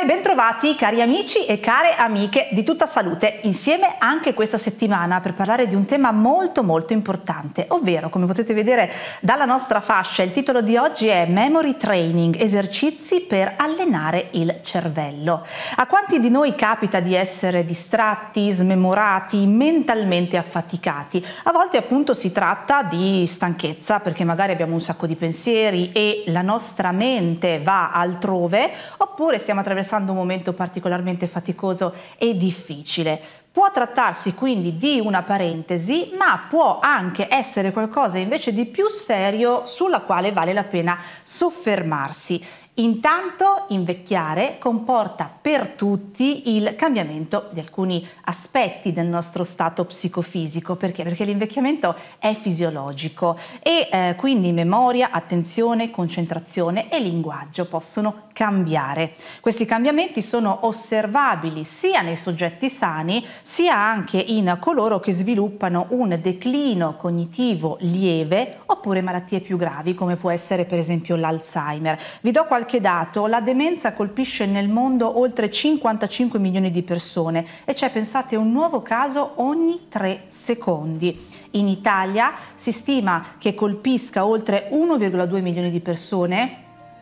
e bentrovati cari amici e care amiche di tutta salute, insieme anche questa settimana per parlare di un tema molto molto importante, ovvero come potete vedere dalla nostra fascia il titolo di oggi è Memory Training, esercizi per allenare il cervello. A quanti di noi capita di essere distratti, smemorati, mentalmente affaticati? A volte appunto si tratta di stanchezza perché magari abbiamo un sacco di pensieri e la nostra mente va altrove oppure stiamo attraversando attraversando un momento particolarmente faticoso e difficile. Può trattarsi quindi di una parentesi, ma può anche essere qualcosa invece di più serio sulla quale vale la pena soffermarsi. Intanto invecchiare comporta per tutti il cambiamento di alcuni aspetti del nostro stato psicofisico, perché? Perché l'invecchiamento è fisiologico e eh, quindi memoria, attenzione, concentrazione e linguaggio possono cambiare. Questi cambiamenti sono osservabili sia nei soggetti sani sia anche in coloro che sviluppano un declino cognitivo lieve oppure malattie più gravi come può essere per esempio l'Alzheimer. Vi do qualche qualche dato, la demenza colpisce nel mondo oltre 55 milioni di persone e c'è, pensate, un nuovo caso ogni tre secondi. In Italia si stima che colpisca oltre 1,2 milioni di persone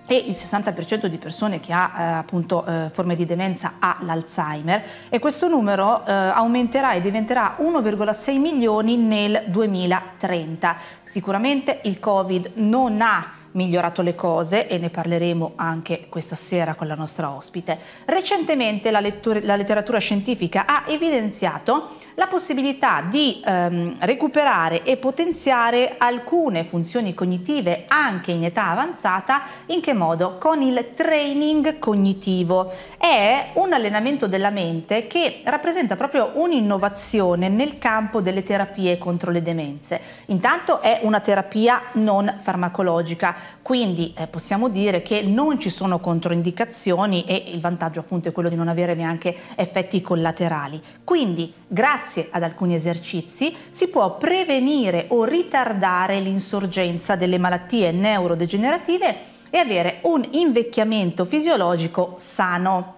e il 60% di persone che ha eh, appunto eh, forme di demenza ha l'Alzheimer e questo numero eh, aumenterà e diventerà 1,6 milioni nel 2030. Sicuramente il Covid non ha migliorato le cose e ne parleremo anche questa sera con la nostra ospite. Recentemente la, lettura, la letteratura scientifica ha evidenziato la possibilità di ehm, recuperare e potenziare alcune funzioni cognitive anche in età avanzata, in che modo? Con il training cognitivo. È un allenamento della mente che rappresenta proprio un'innovazione nel campo delle terapie contro le demenze. Intanto è una terapia non farmacologica quindi eh, possiamo dire che non ci sono controindicazioni e il vantaggio appunto è quello di non avere neanche effetti collaterali. Quindi grazie ad alcuni esercizi si può prevenire o ritardare l'insorgenza delle malattie neurodegenerative e avere un invecchiamento fisiologico sano.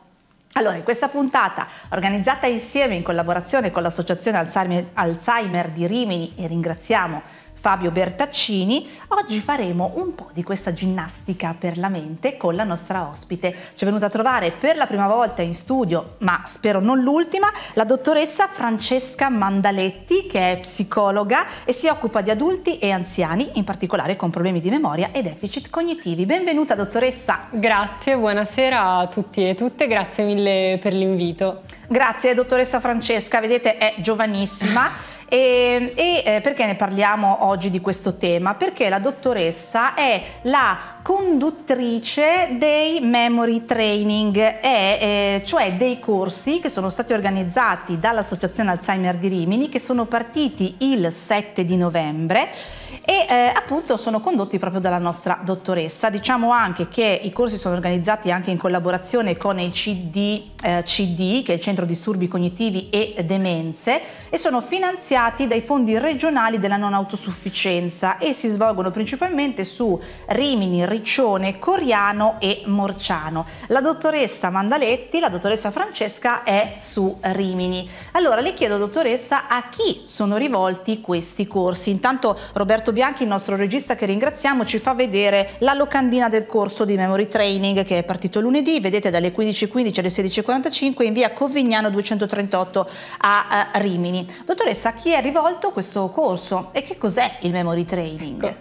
Allora, in questa puntata, organizzata insieme in collaborazione con l'Associazione Alzheimer, Alzheimer di Rimini, e ringraziamo Fabio Bertaccini. Oggi faremo un po' di questa ginnastica per la mente con la nostra ospite. Ci è venuta a trovare per la prima volta in studio, ma spero non l'ultima, la dottoressa Francesca Mandaletti, che è psicologa e si occupa di adulti e anziani, in particolare con problemi di memoria e deficit cognitivi. Benvenuta dottoressa. Grazie, buonasera a tutti e tutte, grazie mille per l'invito. Grazie dottoressa Francesca, vedete è giovanissima. E, e eh, perché ne parliamo oggi di questo tema? Perché la dottoressa è la conduttrice dei memory training, è, eh, cioè dei corsi che sono stati organizzati dall'Associazione Alzheimer di Rimini, che sono partiti il 7 di novembre e eh, appunto sono condotti proprio dalla nostra dottoressa. Diciamo anche che i corsi sono organizzati anche in collaborazione con il CD, eh, CD che è il Centro Disturbi Cognitivi e Demenze e sono finanziati dai fondi regionali della non autosufficienza e si svolgono principalmente su Rimini, Riccione, Coriano e Morciano. La dottoressa Mandaletti, la dottoressa Francesca è su Rimini. Allora le chiedo dottoressa a chi sono rivolti questi corsi? Intanto Roberto Bianchi, il nostro regista che ringraziamo, ci fa vedere la locandina del corso di memory training che è partito lunedì, vedete dalle 15.15 alle 16.45 in via Covignano 238 a eh, Rimini. Dottoressa, a chi è rivolto questo corso e che cos'è il memory training? Ecco.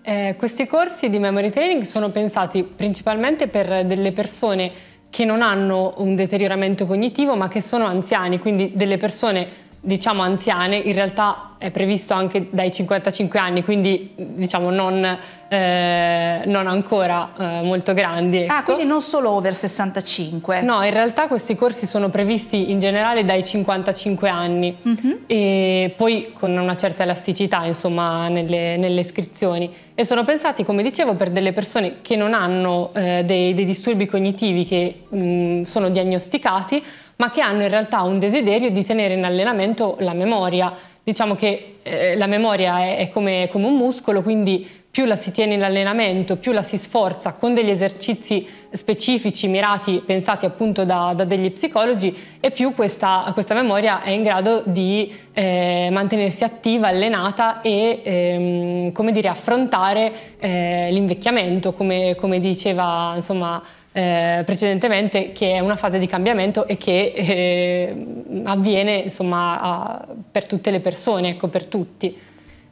Eh, questi corsi di memory training sono pensati principalmente per delle persone che non hanno un deterioramento cognitivo ma che sono anziani, quindi delle persone diciamo anziane, in realtà è previsto anche dai 55 anni, quindi diciamo non, eh, non ancora eh, molto grandi. Ah, ecco. Ah, quindi non solo over 65? No, in realtà questi corsi sono previsti in generale dai 55 anni uh mhm. -huh. e poi con una certa elasticità insomma nelle, nelle, iscrizioni e sono pensati come dicevo per delle persone che non hanno eh, dei, dei, disturbi cognitivi che mh, mm, sono diagnosticati ma che hanno in realtà un desiderio di tenere in allenamento la memoria. Diciamo che eh, la memoria è, è come, come un muscolo, quindi più la si tiene in allenamento, più la si sforza con degli esercizi specifici, mirati, pensati appunto da, da degli psicologi e più questa, questa, memoria è in grado di eh, mantenersi attiva, allenata e ehm, come dire, affrontare eh, l'invecchiamento, come, come diceva insomma eh, precedentemente, che è una fase di cambiamento e che eh, avviene insomma, a, per tutte le persone, ecco, per tutti.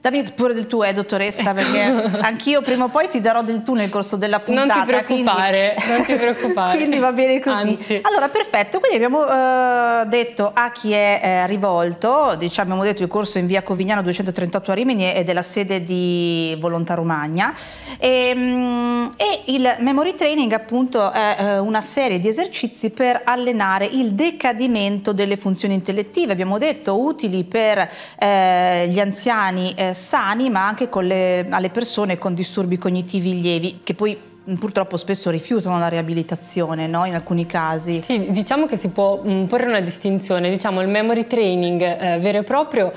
Dammi pure del tu, eh, dottoressa, perché anch'io prima o poi ti darò del tu nel corso della puntata. Non ti preoccupare, quindi... non ti preoccupare. quindi va bene così. Anzi. Allora, perfetto, quindi abbiamo eh, detto a chi è eh, rivolto, diciamo, abbiamo detto il corso in via Covignano 238 a Rimini è della sede di Volontà Romagna e, ehm, mh, e il memory training appunto è eh, una serie di esercizi per allenare il decadimento delle funzioni intellettive, abbiamo detto utili per eh, gli anziani eh, sani ma anche le, alle persone con disturbi cognitivi lievi che poi purtroppo spesso rifiutano la riabilitazione no? in alcuni casi. Sì, diciamo che si può porre una distinzione, diciamo il memory training eh, vero e proprio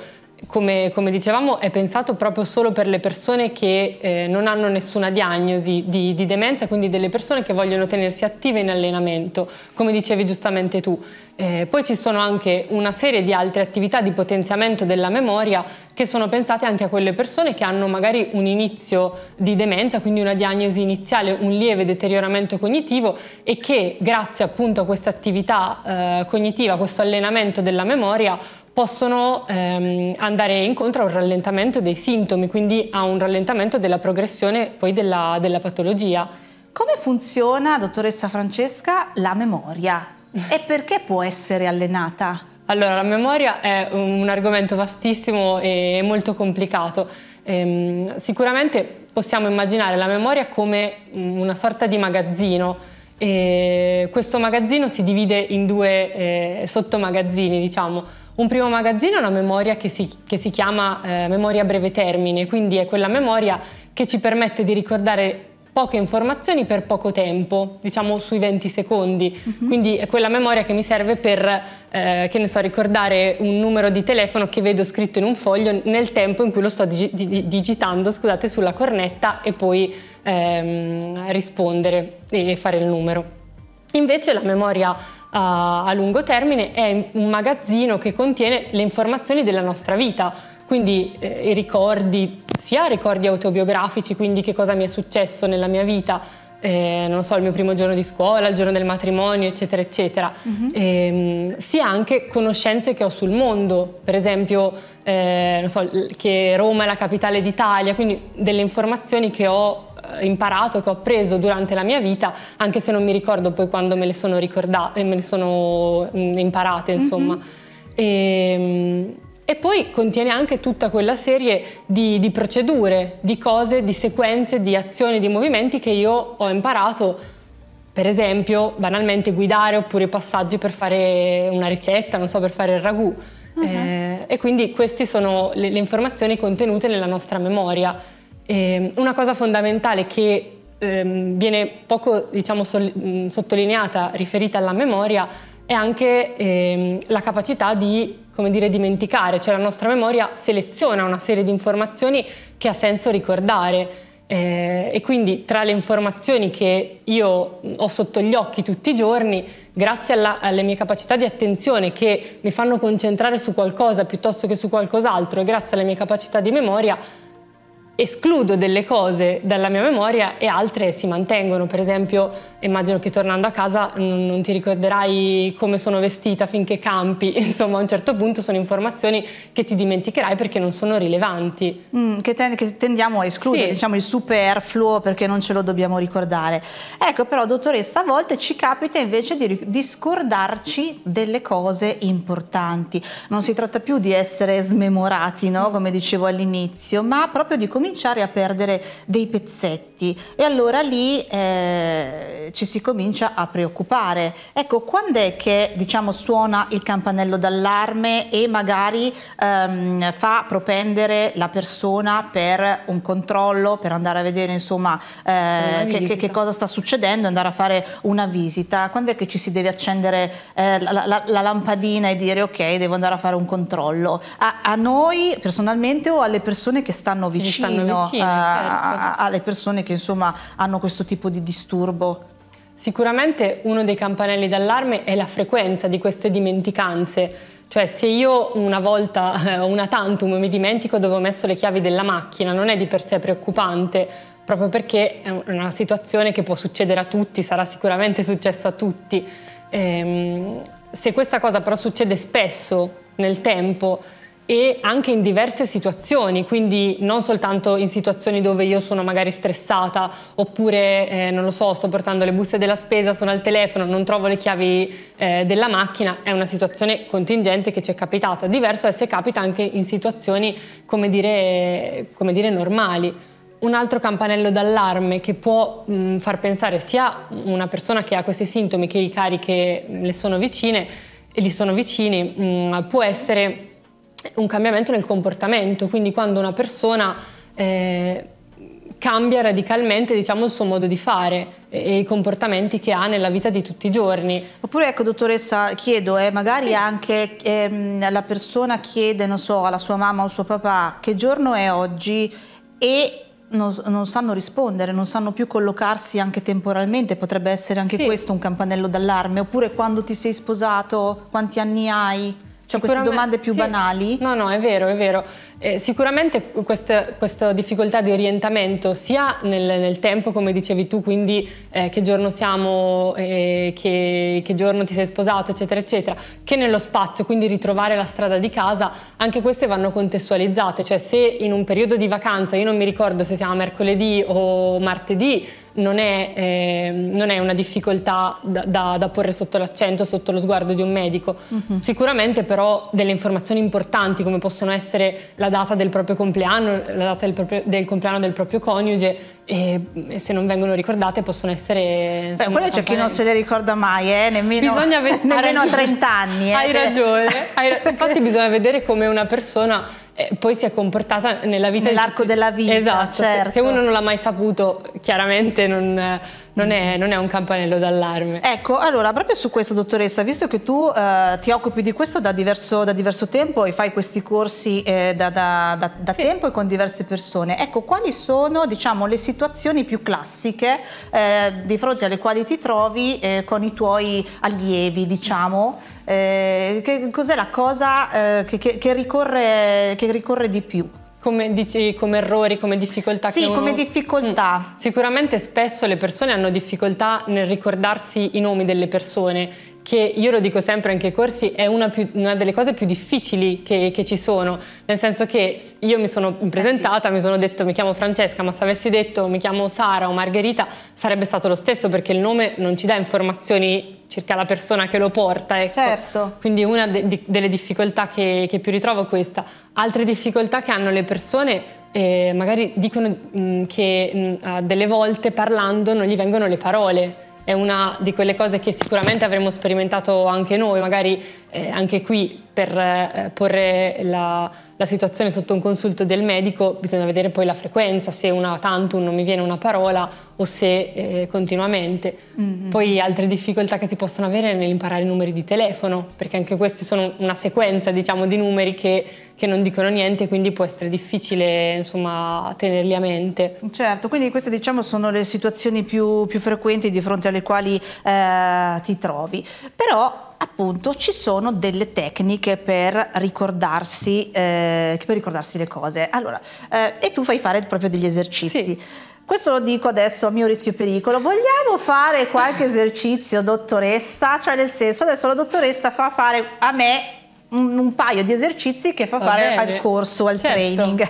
come, come, dicevamo, è pensato proprio solo per le persone che eh, non hanno nessuna diagnosi di, di, demenza, quindi delle persone che vogliono tenersi attive in allenamento, come dicevi giustamente tu. Eh, poi ci sono anche una serie di altre attività di potenziamento della memoria che sono pensate anche a quelle persone che hanno magari un inizio di demenza, quindi una diagnosi iniziale, un lieve deterioramento cognitivo e che grazie appunto a questa attività eh, cognitiva, a questo allenamento della memoria, possono ehm, andare incontro a un rallentamento dei sintomi, quindi a un rallentamento della progressione poi della, della patologia. Come funziona, dottoressa Francesca, la memoria e perché può essere allenata? Allora, la memoria è un argomento vastissimo e molto complicato. Ehm, sicuramente possiamo immaginare la memoria come una sorta di magazzino. E questo magazzino si divide in due eh, sottomagazzini, diciamo un primo magazzino è una memoria che si, che si chiama eh, memoria a breve termine, quindi è quella memoria che ci permette di ricordare poche informazioni per poco tempo, diciamo sui 20 secondi. Uh mhm. -huh. Quindi è quella memoria che mi serve per, eh, che ne so, ricordare un numero di telefono che vedo scritto in un foglio nel tempo in cui lo sto digi digitando, scusate, sulla cornetta e poi ehm, rispondere e fare il numero. Invece la memoria a, a lungo termine è un magazzino che contiene le informazioni della nostra vita, quindi eh, i ricordi, sia ricordi autobiografici, quindi che cosa mi è successo nella mia vita, eh, non so, il mio primo giorno di scuola, il giorno del matrimonio, eccetera, eccetera, uh-huh. eh, sia anche conoscenze che ho sul mondo, per esempio, eh, non so, che Roma è la capitale d'Italia, quindi delle informazioni che ho eh, imparato, che ho appreso durante la mia vita, anche se non mi ricordo poi quando me le sono ricordate, eh, me le sono mm, imparate, mhm. insomma. Mm-hmm. E, e, poi contiene anche tutta quella serie di, di procedure, di cose, di sequenze, di azioni, di movimenti che io ho imparato per esempio, banalmente guidare oppure i passaggi per fare una ricetta, non so, per fare il ragù. Uh-huh. Eh, e quindi queste sono le, le, informazioni contenute nella nostra memoria. E ehm, una cosa fondamentale che ehm, viene poco diciamo, sol- sottolineata, riferita alla memoria, è anche ehm, la capacità di come dire, dimenticare, cioè la nostra memoria seleziona una serie di informazioni che ha senso ricordare. Eh, e quindi tra le informazioni che io ho sotto gli occhi tutti i giorni, grazie alla, alle mie capacità di attenzione che mi fanno concentrare su qualcosa piuttosto che su qualcos'altro, e grazie alle mie capacità di memoria, escludo delle cose dalla mia memoria e altre si mantengono. Per esempio, immagino che tornando a casa non ti ricorderai come sono vestita finché campi, insomma a un certo punto sono informazioni che ti dimenticherai perché non sono rilevanti. Mm, che, ten che, tendiamo a escludere, sì. diciamo il superfluo perché non ce lo dobbiamo ricordare. Ecco però dottoressa, a volte ci capita invece di, di scordarci delle cose importanti. Non si tratta più di essere smemorati, no? come dicevo all'inizio, ma proprio di come cominciare a perdere dei pezzetti e allora lì eh, ci si comincia a preoccupare. Ecco, quando è che diciamo, suona il campanello d'allarme e magari ehm, fa propendere la persona per un controllo, per andare a vedere insomma eh, che, che, che, cosa sta succedendo, andare a fare una visita? Quando è che ci si deve accendere eh, la, la, la, lampadina e dire ok, devo andare a fare un controllo? A, a noi personalmente o alle persone che stanno vicino? vicino, vicino eh, certo. alle persone che insomma hanno questo tipo di disturbo. Sicuramente uno dei campanelli d'allarme è la frequenza di queste dimenticanze. Cioè se io una volta, eh, o una tantum, mi dimentico dove ho messo le chiavi della macchina, non è di per sé preoccupante, proprio perché è una situazione che può succedere a tutti, sarà sicuramente successo a tutti. Ehm, se questa cosa però succede spesso nel tempo, e anche in diverse situazioni, quindi non soltanto in situazioni dove io sono magari stressata oppure, eh, non lo so, sto portando le buste della spesa, sono al telefono, non trovo le chiavi eh, della macchina, è una situazione contingente che ci è capitata. Diverso è se capita anche in situazioni, come dire, come dire normali un altro campanello d'allarme che può mh, mm, far pensare sia una persona che ha questi sintomi che i cari che le sono vicine e gli sono vicini, mh, mm, può essere un cambiamento nel comportamento, quindi quando una persona eh, cambia radicalmente diciamo, il suo modo di fare e, e, i comportamenti che ha nella vita di tutti i giorni. Oppure ecco dottoressa chiedo, eh, magari sì. anche ehm, la persona chiede, non so, alla sua mamma o al suo papà che giorno è oggi e non, non, sanno rispondere, non sanno più collocarsi anche temporalmente, potrebbe essere anche sì. questo un campanello d'allarme, oppure quando ti sei sposato, quanti anni hai? Cioè queste domande più sì. banali? No, no, è vero, è vero. Eh, sicuramente questa, questa, difficoltà di orientamento sia nel, nel, tempo, come dicevi tu, quindi eh, che giorno siamo, eh, che, che, giorno ti sei sposato, eccetera, eccetera, che nello spazio, quindi ritrovare la strada di casa, anche queste vanno contestualizzate, cioè se in un periodo di vacanza, io non mi ricordo se siamo mercoledì o martedì, non è, eh, non è una difficoltà da, da, da, porre sotto l'accento, sotto lo sguardo di un medico. Uh-huh. Sicuramente però delle informazioni importanti come possono essere la data del proprio compleanno, la data del, proprio, del compleanno del proprio coniuge, e, e, se non vengono ricordate possono essere... Insomma, Beh, quello c'è chi non se le ricorda mai, eh? nemmeno, nemmeno a 30 anni. Eh? Hai ragione, hai ra- infatti bisogna vedere come una persona eh, poi si è comportata nella vita. Nell'arco della vita. Esatto, certo. se, se certo. uno non l'ha mai saputo, chiaramente non eh, non è, non è un campanello d'allarme. Ecco, allora proprio su questo dottoressa, visto che tu eh, ti occupi di questo da diverso, da diverso, tempo e fai questi corsi eh, da, da, da sì. tempo e con diverse persone, ecco quali sono diciamo, le situazioni più classiche eh, di fronte alle quali ti trovi eh, con i tuoi allievi, diciamo, eh, cos'è la cosa eh, che, che, che, ricorre, che ricorre di più? Come, dici, come, errori, come difficoltà? Sì, uno... come mm. difficoltà. Sicuramente spesso le persone hanno difficoltà nel ricordarsi i nomi delle persone che io lo dico sempre anche ai corsi, è una, più, una delle cose più difficili che, che, ci sono, nel senso che io mi sono presentata, eh sì. mi sono detto mi chiamo Francesca, ma se avessi detto mi chiamo Sara o Margherita sarebbe stato lo stesso perché il nome non ci dà informazioni circa la persona che lo porta. Ecco. Certo. Quindi una de, de, delle difficoltà che, che più ritrovo è questa. Altre difficoltà che hanno le persone eh, magari dicono mh, mm, che mh, mm, delle volte parlando non gli vengono le parole è una di quelle cose che sicuramente avremmo sperimentato anche noi, magari eh, anche qui per eh, porre la, la, situazione sotto un consulto del medico bisogna vedere poi la frequenza, se una tantum non mi viene una parola o se eh, continuamente. Mm-hmm. Poi altre difficoltà che si possono avere è nell'imparare i numeri di telefono, perché anche questi sono una sequenza diciamo, di numeri che che non dicono niente, quindi può essere difficile insomma, tenerli a mente. Certo, quindi queste diciamo, sono le situazioni più, più, frequenti di fronte alle quali eh, ti trovi. Però appunto ci sono delle tecniche per ricordarsi, eh, per ricordarsi le cose. Allora, eh, e tu fai fare proprio degli esercizi. Sì. Questo lo dico adesso a mio rischio e pericolo. Vogliamo fare qualche esercizio, dottoressa? Cioè, nel senso, adesso la dottoressa fa fare a me un, un paio di esercizi che fa fare al corso, al certo. training.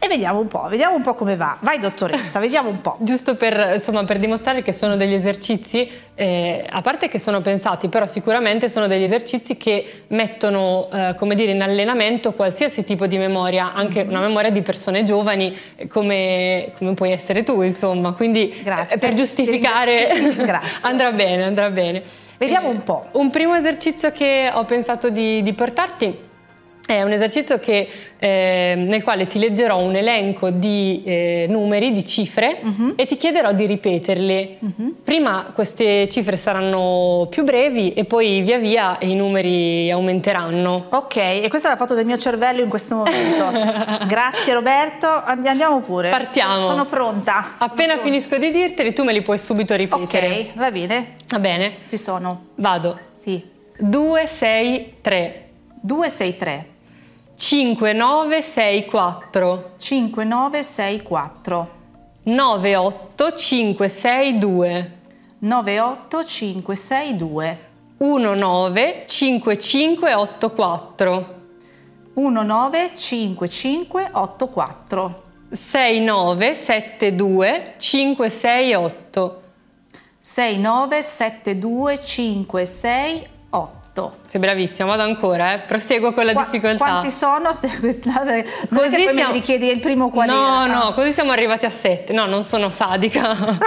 E vediamo un po', vediamo un po' come va. Vai dottoressa, vediamo un po'. Giusto per, insomma, per dimostrare che sono degli esercizi, eh, a parte che sono pensati, però sicuramente sono degli esercizi che mettono, eh, come dire, in allenamento qualsiasi tipo di memoria, anche mm-hmm. una memoria di persone giovani eh, come, come puoi essere tu, insomma. Quindi eh, Grazie. Eh, per giustificare andrà bene, andrà bene. Vediamo eh, un po'. Un primo esercizio che ho pensato di, di portarti è un esercizio che, eh, nel quale ti leggerò un elenco di eh, numeri, di cifre uh-huh. e ti chiederò di ripeterle. Uh-huh. Prima queste cifre saranno più brevi e poi via via i numeri aumenteranno. Ok, e questa è la foto del mio cervello in questo momento. Grazie Roberto, andiamo pure. Partiamo. Sono pronta. Appena sono finisco pronta. di dirteli tu me li puoi subito ripetere. Ok, va bene. Va bene. Ci sono. Vado. Sì. 2, 6, 3. 2, 6, 3. 5964 5964 98562 98562 195584 195584 6972 568 6972 568 8. Certo. Sei bravissima, vado ancora, eh. proseguo con la Qua, difficoltà. Quanti sono? Non così poi siamo... mi richiedi il primo qual No, era. no, così siamo arrivati a 7. No, non sono sadica.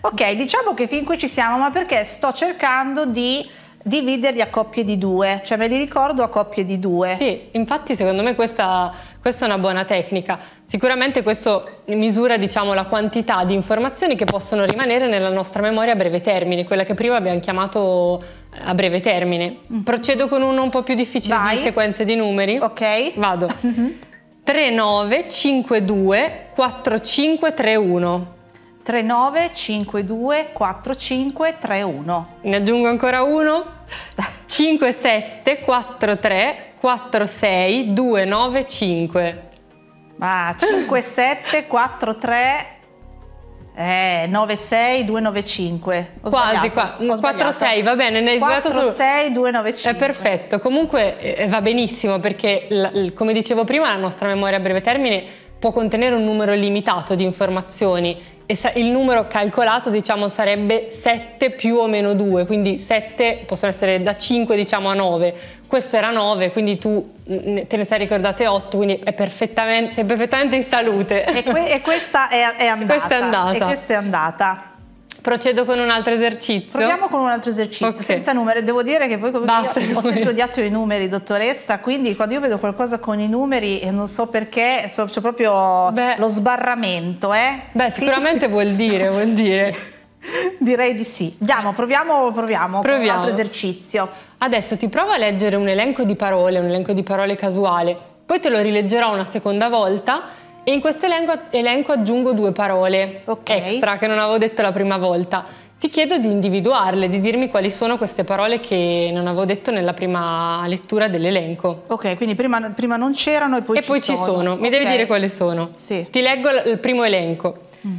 ok, diciamo che fin qui ci siamo, ma perché sto cercando di dividerli a coppie di due, cioè me li ricordo a coppie di due. Sì, infatti secondo me questa, questa è una buona tecnica. Sicuramente questo misura diciamo, la quantità di informazioni che possono rimanere nella nostra memoria a breve termine, quella che prima abbiamo chiamato a breve termine. Mm-hmm. Procedo con uno un po' più difficile Vai. di sequenze di numeri. Ok. Vado. 3952 4531. 39524531. Ne aggiungo ancora uno. 574346295. Ah, 57434 eh, 96 295. Ho Quasi, qua, 46, va bene, ne hai sbagliato solo. 6, 295. È perfetto, comunque eh, va benissimo perché, come dicevo prima, la nostra memoria a breve termine può contenere un numero limitato di informazioni il numero calcolato diciamo sarebbe 7 più o meno 2, quindi 7 possono essere da 5 diciamo a 9, questo era 9, quindi tu mm, te ne sei ricordate 8, quindi è perfettamente, sei perfettamente in salute. E, que e questa è, è andata. E questa è andata. E questa è andata. Procedo con un altro esercizio. Proviamo con un altro esercizio, okay. senza numeri. Devo dire che poi ho sempre odiato i numeri, dottoressa, quindi quando io vedo qualcosa con i numeri, e eh, non so perché, so, c'è proprio Beh. lo sbarramento. Eh? Beh, sicuramente vuol dire, vuol dire. Direi di sì. Andiamo, proviamo, proviamo, proviamo. un altro esercizio. Adesso ti provo a leggere un elenco di parole, un elenco di parole casuale, poi te lo rileggerò una seconda volta e in questo elenco, elenco aggiungo due parole okay. extra che non avevo detto la prima volta. Ti chiedo di individuarle, di dirmi quali sono queste parole che non avevo detto nella prima lettura dell'elenco. Ok, quindi prima, prima non c'erano e poi e ci sono. E poi ci sono, mi okay. devi dire quali sono. Sì. Ti leggo il primo elenco. Mm.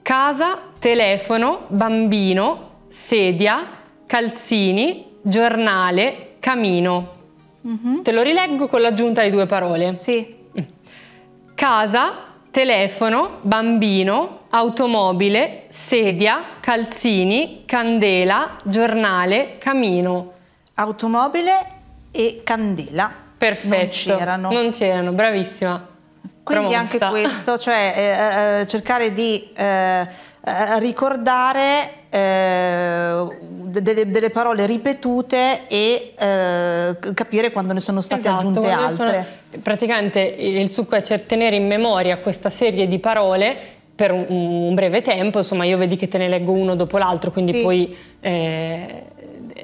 Casa, telefono, bambino, sedia, calzini, giornale, camino. Mm -hmm. Te lo rileggo con l'aggiunta di due parole. Sì casa, telefono, bambino, automobile, sedia, calzini, candela, giornale, camino. Automobile e candela. Perfetto. Non c'erano. Non c'erano, bravissima. Quindi Promossa. anche questo, cioè eh, eh, eh cercare di... Eh, eh, ricordare eh, delle, delle, parole ripetute e eh, capire quando ne sono state esatto, aggiunte altre. Sono, praticamente il succo è tenere in memoria questa serie di parole per un, un, breve tempo, insomma io vedi che te ne leggo uno dopo l'altro, quindi sì. poi eh,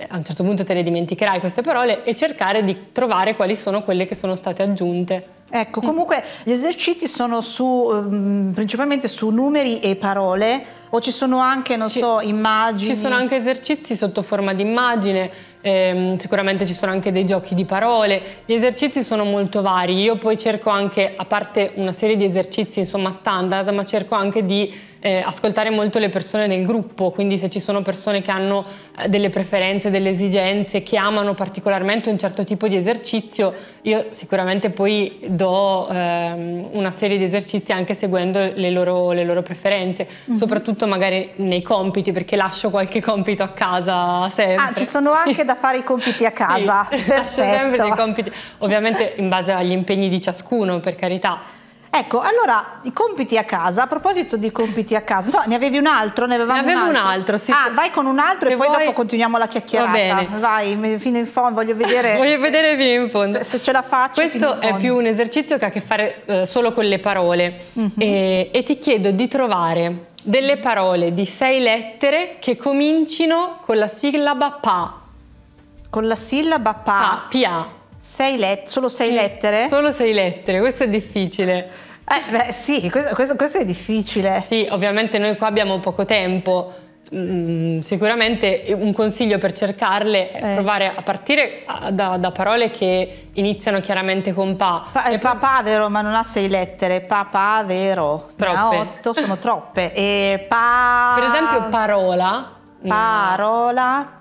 a un certo punto te ne dimenticherai queste parole e cercare di trovare quali sono quelle che sono state aggiunte. Ecco, mm. comunque gli esercizi sono su, ehm, principalmente su numeri e parole o ci sono anche, non ci, so, immagini? Ci sono anche esercizi sotto forma di immagine, ehm, sicuramente ci sono anche dei giochi di parole, gli esercizi sono molto vari, io poi cerco anche, a parte una serie di esercizi insomma standard, ma cerco anche di eh, ascoltare molto le persone nel gruppo, quindi se ci sono persone che hanno eh, delle preferenze, delle esigenze, che amano particolarmente un certo tipo di esercizio, io sicuramente poi do ehm, una serie di esercizi anche seguendo le loro, le loro preferenze, mm-hmm. soprattutto magari nei compiti, perché lascio qualche compito a casa sempre. Ah, ci sono anche da fare i compiti a casa. Sì, lascio sempre dei compiti, ovviamente in base agli impegni di ciascuno, per carità Ecco, allora, i compiti a casa, a proposito di compiti a casa, so, ne avevi un altro, ne avevamo ne avevo un altro. Un altro ah, vai con un altro e poi vuoi... dopo continuiamo la chiacchierata. Va bene. Vai, fino in fondo, voglio vedere... voglio vedere fino in fondo. Se, se ce la faccio Questo è più un esercizio che ha a che fare eh, solo con le parole mm -hmm. e, e ti chiedo di trovare delle parole di sei lettere che comincino con la sillaba pa. Con la sillaba pa? Pa, pia. Sei let- solo sei lettere? Solo sei lettere, questo è difficile. Eh, beh, sì, questo, questo, questo è difficile. Sì, ovviamente noi qua abbiamo poco tempo. Mm, sicuramente un consiglio per cercarle è eh. provare a partire da, da, parole che iniziano chiaramente con pa. pa è papavero, ma non ha sei lettere. Papà vero. Troppe. Ne ha otto, sono troppe. E pa... Per esempio parola. Mm. Parola. No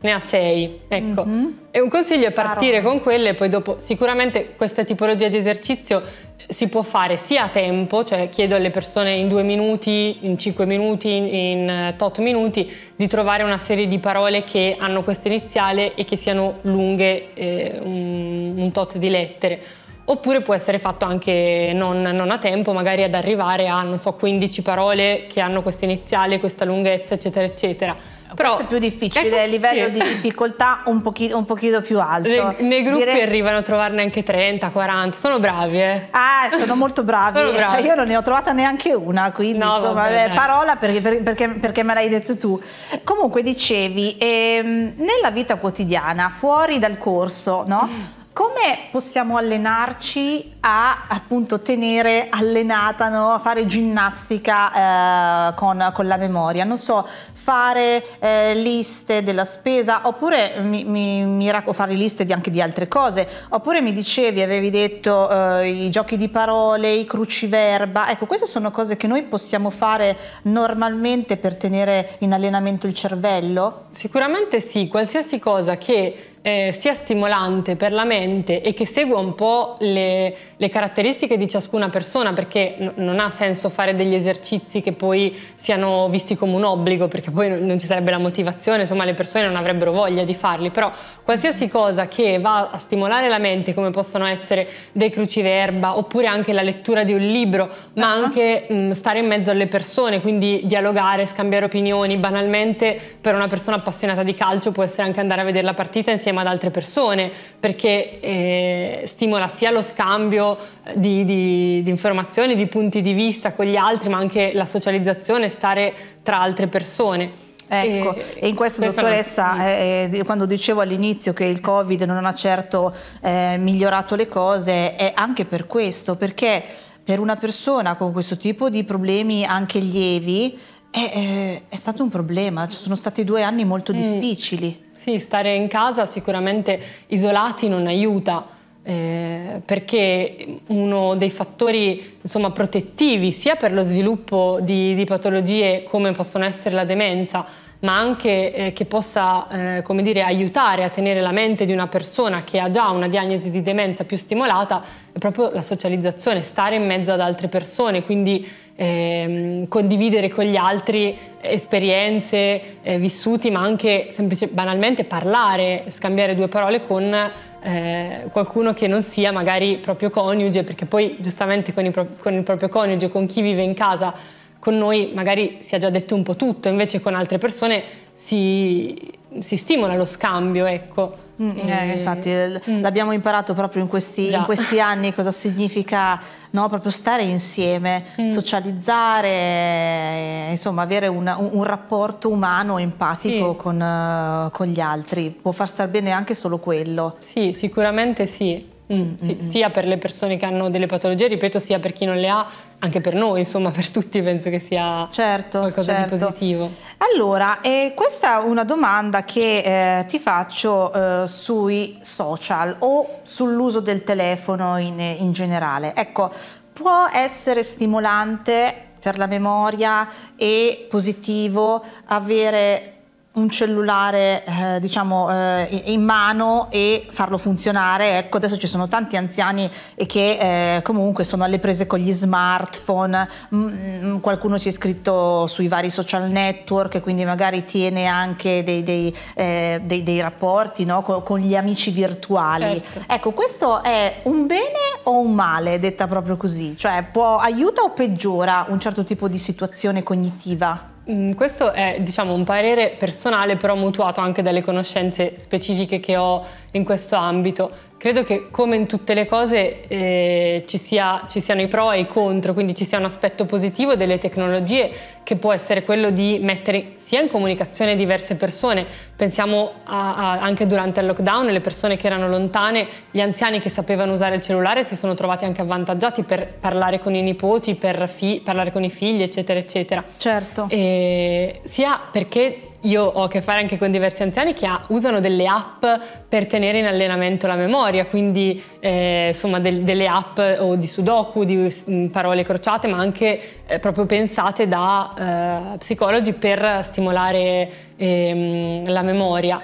ne ha sei, ecco. Mm -hmm. E un consiglio è partire Caro. con quelle, poi dopo sicuramente questa tipologia di esercizio eh, si può fare sia a tempo, cioè chiedo alle persone in due minuti, in cinque minuti, in, in eh, tot minuti, di trovare una serie di parole che hanno questa iniziale e che siano lunghe, eh, un, un, tot di lettere. Oppure può essere fatto anche non, non a tempo, magari ad arrivare a, non so, 15 parole che hanno questa iniziale, questa lunghezza, eccetera, eccetera però è più difficile, ecco, il livello sì. di difficoltà un pochino, un pochino più alto. Ne, nei gruppi Dire... arrivano a trovarne anche 30, 40, sono bravi. Eh. Ah, sono molto bravi. sono bravi. Io non ne ho trovata neanche una, quindi no, insomma, vabbè, eh, parola perché, perché, perché me l'hai detto tu. Comunque dicevi, ehm, nella vita quotidiana, fuori dal corso, no? Mm come possiamo allenarci a appunto tenere allenata, no? a fare ginnastica eh, con, con, la memoria? Non so, fare eh, liste della spesa oppure mi, mi, mi fare liste di, anche di altre cose, oppure mi dicevi, avevi detto eh, i giochi di parole, i cruciverba, ecco queste sono cose che noi possiamo fare normalmente per tenere in allenamento il cervello? Sicuramente sì, qualsiasi cosa che eh, sia stimolante per la mente e che segua un po' le, le caratteristiche di ciascuna persona, perché n- non ha senso fare degli esercizi che poi siano visti come un obbligo, perché poi non ci sarebbe la motivazione, insomma le persone non avrebbero voglia di farli, però qualsiasi cosa che va a stimolare la mente, come possono essere dei cruciverba, oppure anche la lettura di un libro, ma uh ah. -huh. anche mh, mm, stare in mezzo alle persone, quindi dialogare, scambiare opinioni, banalmente per una persona appassionata di calcio può essere anche andare a vedere la partita insieme ad altre persone, perché eh, stimola sia lo scambio eh, di, di, di informazioni, di punti di vista con gli altri, ma anche la socializzazione, stare tra altre persone. Ecco, e, e in questo, dottoressa, eh, eh quando dicevo all'inizio che il Covid non ha certo eh, migliorato le cose, è anche per questo, perché per una persona con questo tipo di problemi anche lievi è, eh, è stato un problema, Ci sono stati due anni molto mm. difficili. Sì, stare in casa sicuramente isolati non aiuta, eh, perché uno dei fattori insomma, protettivi sia per lo sviluppo di, di, patologie come possono essere la demenza, ma anche eh, che possa eh, come dire, aiutare a tenere la mente di una persona che ha già una diagnosi di demenza più stimolata, è proprio la socializzazione, stare in mezzo ad altre persone, quindi ehm, condividere con gli altri esperienze, eh, vissuti, ma anche semplicemente banalmente parlare, scambiare due parole con eh, qualcuno che non sia magari proprio coniuge, perché poi giustamente con, pro- con il proprio coniuge, con chi vive in casa, con noi magari si è già detto un po' tutto, invece con altre persone si, si stimola lo scambio, ecco. Mm, eh, infatti mm. l'abbiamo imparato proprio in questi, in questi, anni cosa significa no, proprio stare insieme, mm. socializzare, eh, insomma avere un, un rapporto umano, empatico sì. con, eh, con gli altri. Può far star bene anche solo quello. Sì, sicuramente sì. Mm, sì, mm, mm, sia per le persone che hanno delle patologie, ripeto, sia per chi non le ha, anche per noi, insomma, per tutti penso che sia certo, qualcosa certo. di positivo. Allora, eh, questa è una domanda che eh, ti faccio eh, sui social o sull'uso del telefono in, in generale. Ecco, può essere stimolante per la memoria e positivo avere un cellulare eh, diciamo eh, in mano e farlo funzionare ecco adesso ci sono tanti anziani che eh, comunque sono alle prese con gli smartphone mm, mm, qualcuno si è iscritto sui vari social network e quindi magari tiene anche dei, dei, eh, dei, dei rapporti no? con, con, gli amici virtuali certo. ecco questo è un bene o un male detta proprio così cioè può, aiuta o peggiora un certo tipo di situazione cognitiva Mm, questo è diciamo, un parere personale però mutuato anche dalle conoscenze specifiche che ho in questo ambito. Credo che come in tutte le cose eh, ci, sia, ci siano i pro e i contro, quindi ci sia un aspetto positivo delle tecnologie che può essere quello di mettere sia in comunicazione diverse persone, Pensiamo a, a, anche durante il lockdown le persone che erano lontane, gli anziani che sapevano usare il cellulare si sono trovati anche avvantaggiati per parlare con i nipoti, per fi, parlare con i figli, eccetera, eccetera. Certo. E sia perché io ho a che fare anche con diversi anziani che ha, usano delle app per tenere in allenamento la memoria, quindi eh, insomma del, delle app o di sudoku, di mm, parole crociate, ma anche eh, proprio pensate da eh, psicologi per stimolare ehm, la memoria.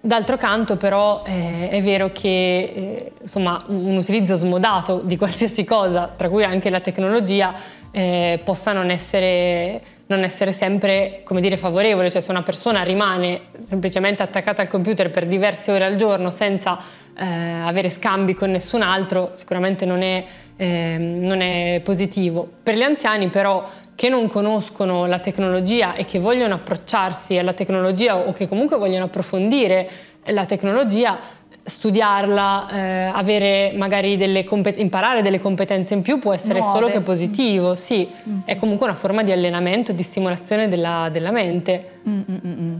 D'altro canto però eh, è vero che eh, insomma, un utilizzo smodato di qualsiasi cosa, tra cui anche la tecnologia, eh, possa non essere, non essere sempre dire, favorevole, cioè se una persona rimane semplicemente attaccata al computer per diverse ore al giorno senza eh, avere scambi con nessun altro, sicuramente non è, ehm, non è positivo. Per gli anziani però che non conoscono la tecnologia e che vogliono approcciarsi alla tecnologia o che comunque vogliono approfondire la tecnologia, studiarla, eh, avere magari delle imparare delle competenze in più può essere Nuove. solo che positivo, sì, mm -hmm. è comunque una forma di allenamento, di stimolazione della, della mente. Mm -hmm.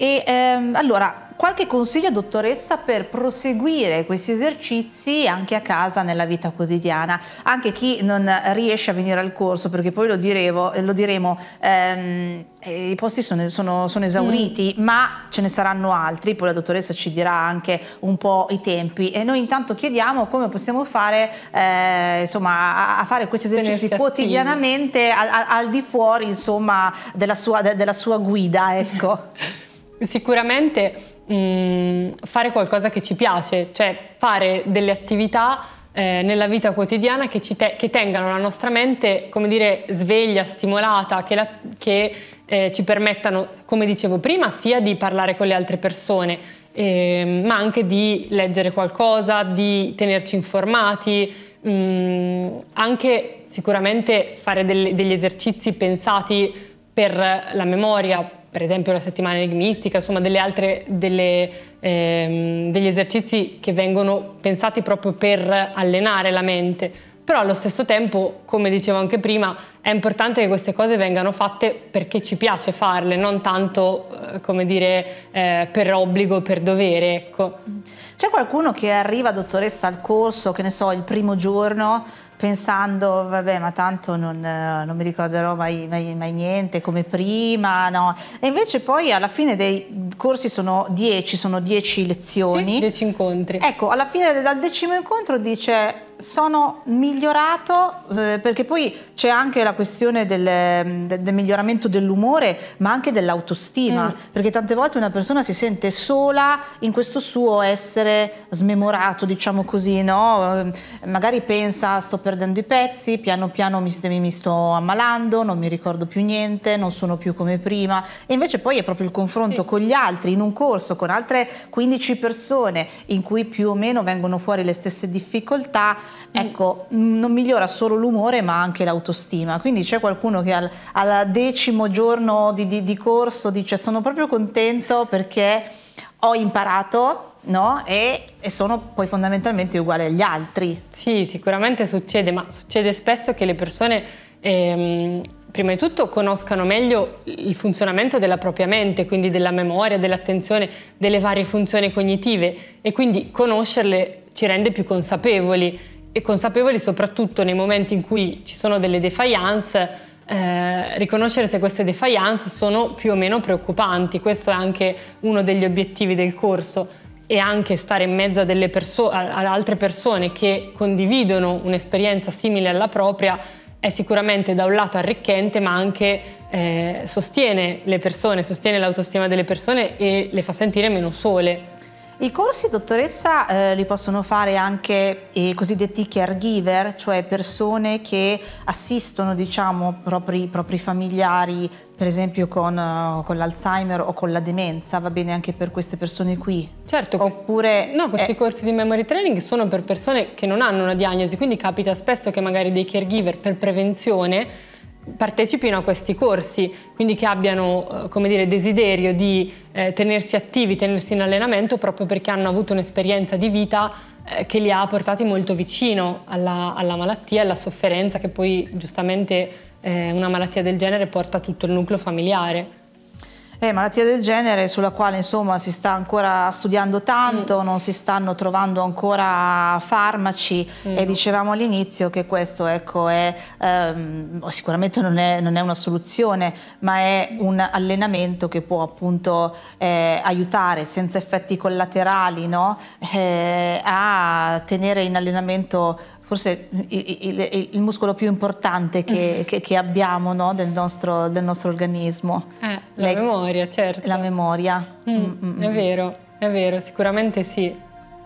E ehm, allora, qualche consiglio dottoressa per proseguire questi esercizi anche a casa nella vita quotidiana, anche chi non riesce a venire al corso, perché poi lo, direvo, eh, lo diremo, ehm, eh, i posti sono, sono, sono esauriti, mm. ma ce ne saranno altri, poi la dottoressa ci dirà anche un po' i tempi e noi intanto chiediamo come possiamo fare eh, insomma, a, a, fare questi esercizi quotidianamente al, al, di fuori insomma, della, sua, de, della sua guida. Ecco. Sicuramente mh, mm, fare qualcosa che ci piace, cioè fare delle attività eh, nella vita quotidiana che, te che, tengano la nostra mente, come dire, sveglia, stimolata, che, la, che eh, ci permettano, come dicevo prima, sia di parlare con le altre persone, eh, ma anche di leggere qualcosa, di tenerci informati, mh, mm, anche sicuramente fare delle, degli esercizi pensati per la memoria, per esempio la settimana enigmistica, insomma delle altre, delle, ehm, degli esercizi che vengono pensati proprio per allenare la mente. Però allo stesso tempo, come dicevo anche prima, è importante che queste cose vengano fatte perché ci piace farle, non tanto, eh, come dire, eh, per obbligo, per dovere, ecco. C'è qualcuno che arriva, dottoressa, al corso, che ne so, il primo giorno, pensando, vabbè, ma tanto non, eh, non mi ricorderò mai, mai, mai, niente come prima, no? E invece poi alla fine dei corsi sono dieci, sono 10 lezioni. 10 sì, incontri. Ecco, alla fine del decimo incontro dice sono migliorato eh, perché poi c'è anche la questione del, del, miglioramento dell'umore ma anche dell'autostima mm. perché tante volte una persona si sente sola in questo suo essere smemorato diciamo così no? Eh, magari pensa sto perdendo i pezzi piano piano mi, mi sto ammalando non mi ricordo più niente non sono più come prima e invece poi è proprio il confronto sì. con gli altri in un corso con altre 15 persone in cui più o meno vengono fuori le stesse difficoltà Mm. ecco, non migliora solo l'umore ma anche l'autostima. Quindi c'è qualcuno che al, al decimo giorno di, di, di corso dice sono proprio contento perché ho imparato No? E, e, sono poi fondamentalmente uguale agli altri. Sì, sicuramente succede, ma succede spesso che le persone ehm, prima di tutto conoscano meglio il funzionamento della propria mente, quindi della memoria, dell'attenzione, delle varie funzioni cognitive e quindi conoscerle ci rende più consapevoli e consapevoli soprattutto nei momenti in cui ci sono delle defiance, eh, riconoscere se queste defiance sono più o meno preoccupanti, questo è anche uno degli obiettivi del corso e anche stare in mezzo a, perso- a altre persone che condividono un'esperienza simile alla propria è sicuramente da un lato arricchente ma anche eh, sostiene le persone, sostiene l'autostima delle persone e le fa sentire meno sole. I corsi, dottoressa, eh, li possono fare anche i cosiddetti caregiver, cioè persone che assistono diciamo, propri, i propri familiari, per esempio con, eh, con l'Alzheimer o con la demenza, va bene anche per queste persone qui? Certo. Oppure... No, questi eh... corsi di memory training sono per persone che non hanno una diagnosi, quindi capita spesso che magari dei caregiver per prevenzione partecipino a questi corsi, quindi che abbiano eh, come dire, desiderio di eh, tenersi attivi, tenersi in allenamento proprio perché hanno avuto un'esperienza di vita eh, che li ha portati molto vicino alla, alla malattia e alla sofferenza che poi giustamente eh, una malattia del genere porta a tutto il nucleo familiare. È eh, malattia del genere sulla quale insomma si sta ancora studiando tanto, mm. non si stanno trovando ancora farmaci mm. e dicevamo all'inizio che questo ecco, è, ehm, sicuramente non è, non è, una soluzione ma è un allenamento che può appunto eh, aiutare senza effetti collaterali no? eh, a tenere in allenamento forse il, il, il, muscolo più importante che, mm. che, che abbiamo no? del, nostro, del, nostro, organismo. Eh, la Lei, memoria, certo. La memoria. Mm, mm, mm, mm. vero, è vero, sicuramente sì.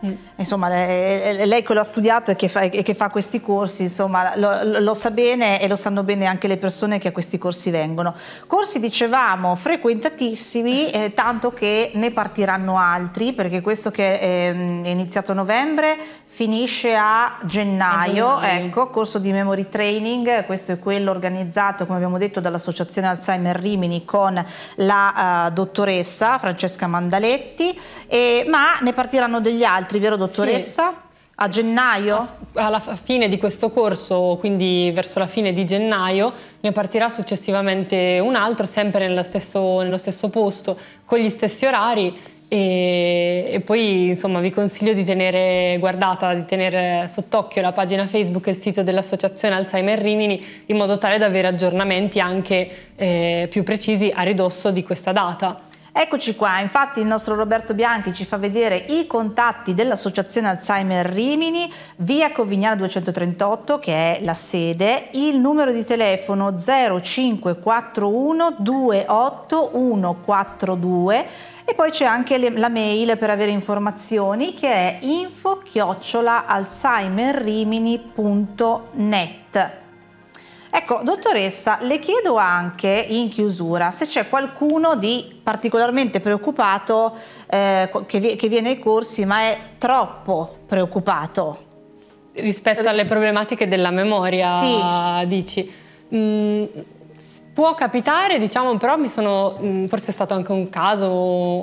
Mm. Insomma, lei, che lo ha studiato e che fa, e che fa questi corsi, insomma, lo, lo, sa bene e lo sanno bene anche le persone che a questi corsi vengono. Corsi, dicevamo, frequentatissimi, eh, tanto che ne partiranno altri, perché questo che è, ehm, è iniziato a novembre finisce a gennaio, gennaio, ecco, corso di memory training, questo è quello organizzato, come abbiamo detto, dall'Associazione Alzheimer Rimini con la uh, dottoressa Francesca Mandaletti, e, ma ne partiranno degli altri altri, vero dottoressa? Sì. A gennaio? Alla fine di questo corso, quindi verso la fine di gennaio, ne partirà successivamente un altro, sempre nello stesso, nello stesso posto, con gli stessi orari. E, e, poi insomma vi consiglio di tenere guardata, di tenere sott'occhio la pagina Facebook e il sito dell'associazione Alzheimer Rimini in modo tale da avere aggiornamenti anche eh, più precisi a ridosso di questa data. Eccoci qua, infatti il nostro Roberto Bianchi ci fa vedere i contatti dell'Associazione Alzheimer Rimini, via Covignana 238 che è la sede, il numero di telefono 0541 28142 e poi c'è anche le, la mail per avere informazioni che è info-alzheimerrimini.net. Ecco, dottoressa, le chiedo anche in chiusura se c'è qualcuno di particolarmente preoccupato eh, che, vi che viene ai corsi ma è troppo preoccupato. Rispetto alle problematiche della memoria, sì. dici? Mm, può capitare, diciamo, però mi sono, mm, forse è stato anche un caso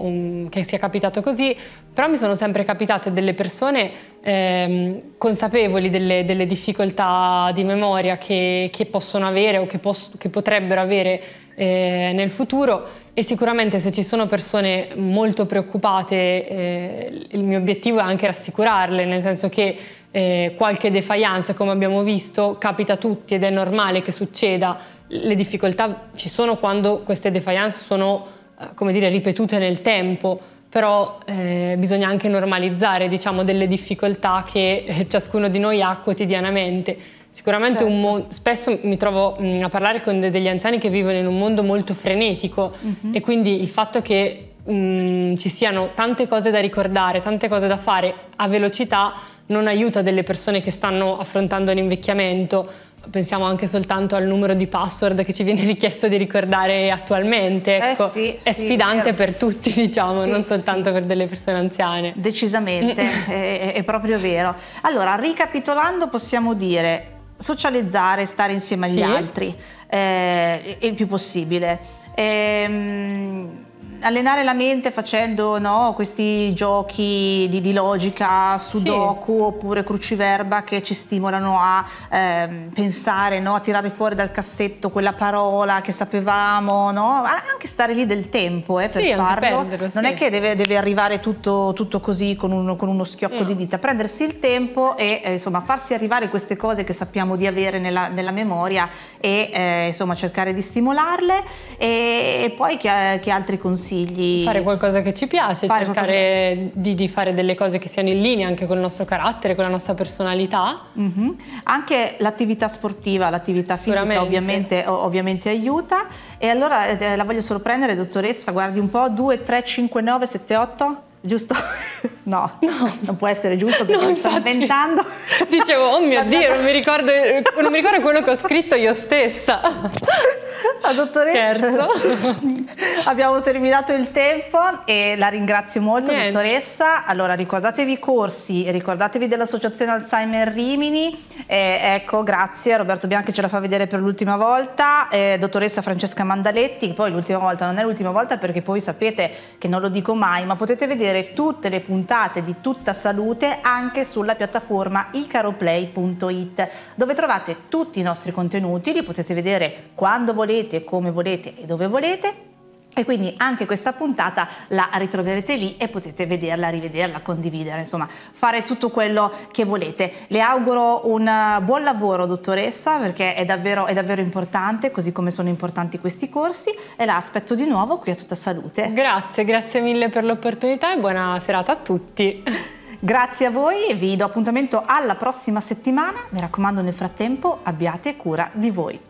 um, che sia capitato così, però mi sono sempre capitate delle persone ehm, consapevoli delle, delle, difficoltà di memoria che, che possono avere o che, pos- che potrebbero avere eh, nel futuro e sicuramente se ci sono persone molto preoccupate eh, il mio obiettivo è anche rassicurarle, nel senso che eh, qualche defianza, come abbiamo visto, capita a tutti ed è normale che succeda. Le difficoltà ci sono quando queste defianze sono, eh, come dire, ripetute nel tempo però eh, bisogna anche normalizzare diciamo, delle difficoltà che eh, ciascuno di noi ha quotidianamente. Sicuramente certo. mo- spesso mi trovo mh, mm, a parlare con de- degli anziani che vivono in un mondo molto frenetico mm-hmm. e quindi il fatto che mh, mm, ci siano tante cose da ricordare, tante cose da fare a velocità non aiuta delle persone che stanno affrontando l'invecchiamento pensiamo anche soltanto al numero di password che ci viene richiesto di ricordare attualmente. Eh ecco, eh sì, è sì, sfidante è per tutti, diciamo, sì, non soltanto per delle persone anziane. Decisamente, è, è proprio vero. Allora, ricapitolando, possiamo dire socializzare, stare insieme agli altri eh, il più possibile. Ehm, allenare la mente facendo no, questi giochi di, di logica, sudoku sì. oppure cruciverba che ci stimolano a eh, pensare, no, a tirare fuori dal cassetto quella parola che sapevamo, no? anche stare lì del tempo eh, per sì, farlo. Perdere, non sì. è che deve, deve arrivare tutto, tutto, così con, un, con uno schiocco no. di dita, prendersi il tempo e eh, insomma, farsi arrivare queste cose che sappiamo di avere nella, nella memoria e eh, insomma, cercare di stimolarle e, e poi che, che altri consigli? consigli? Fare qualcosa che ci piace, fare cercare qualcosa... di, di, fare delle cose che siano in linea anche con il nostro carattere, con la nostra personalità. Mm-hmm. Anche l'attività sportiva, l'attività fisica ovviamente, ovviamente, aiuta. E allora eh, la voglio sorprendere, dottoressa, guardi un po', 2, 3, 5, 9, 7, 8. Giusto? No, no, non può essere giusto perché no, sto inventando. Dicevo, oh mio Dio, non mi, ricordo, non mi ricordo quello che ho scritto io stessa. La dottoressa. Scherzo. Abbiamo terminato il tempo e la ringrazio molto, Niente. dottoressa. Allora, ricordatevi i corsi, ricordatevi dell'associazione Alzheimer Rimini. Eh, ecco, grazie. Roberto Bianchi ce la fa vedere per l'ultima volta. Eh, dottoressa Francesca Mandaletti, poi l'ultima volta non è l'ultima volta perché poi sapete che non lo dico mai, ma potete vedere vedere tutte le puntate di Tutta Salute anche sulla piattaforma icaroplay.it dove trovate tutti i nostri contenuti, li potete vedere quando volete, come volete e dove volete e quindi anche questa puntata la ritroverete lì e potete vederla, rivederla, condividere, insomma, fare tutto quello che volete. Le auguro un eh, buon lavoro, dottoressa, perché è davvero, è davvero importante, così come sono importanti questi corsi, e la aspetto di nuovo qui a tutta salute. Grazie, grazie mille per l'opportunità e buona serata a tutti. Grazie a voi, vi do appuntamento alla prossima settimana, mi raccomando nel frattempo abbiate cura di voi.